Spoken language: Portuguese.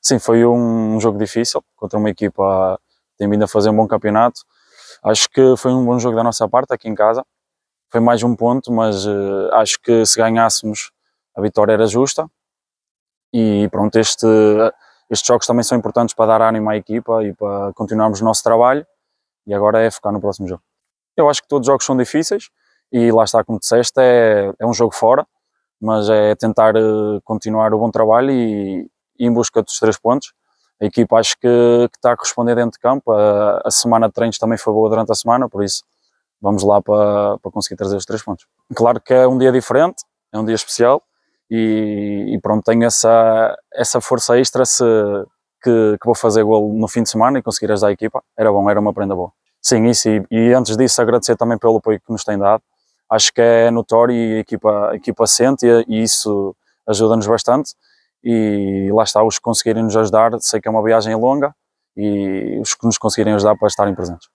Sim, foi um jogo difícil contra uma equipa que tem vindo a fazer um bom campeonato. Acho que foi um bom jogo da nossa parte aqui em casa. Foi mais um ponto, mas uh, acho que se ganhássemos a vitória era justa. E pronto, este, estes jogos também são importantes para dar ânimo à equipa e para continuarmos o nosso trabalho. E agora é focar no próximo jogo. Eu acho que todos os jogos são difíceis e lá está, como disseste, é, é um jogo fora, mas é tentar uh, continuar o bom trabalho e, em busca dos três pontos. A equipa acho que, que está a corresponder dentro de campo. A, a, semana de treinos também foi boa durante a semana, por isso vamos lá para, para conseguir trazer os três pontos. Claro que é um dia diferente, é um dia especial e, e pronto, tenho essa, essa força extra se, que, que, vou fazer gol no fim de semana e conseguir ajudar a equipa. Era bom, era uma prenda boa. Sim, isso. E, e antes disso, agradecer também pelo apoio que nos têm dado. Acho que é notório e a equipa, a equipa sente e, e isso ajuda-nos bastante e lá está, os que conseguirem nos ajudar, sei que é uma viagem longa e os que nos conseguirem ajudar para estarem presentes.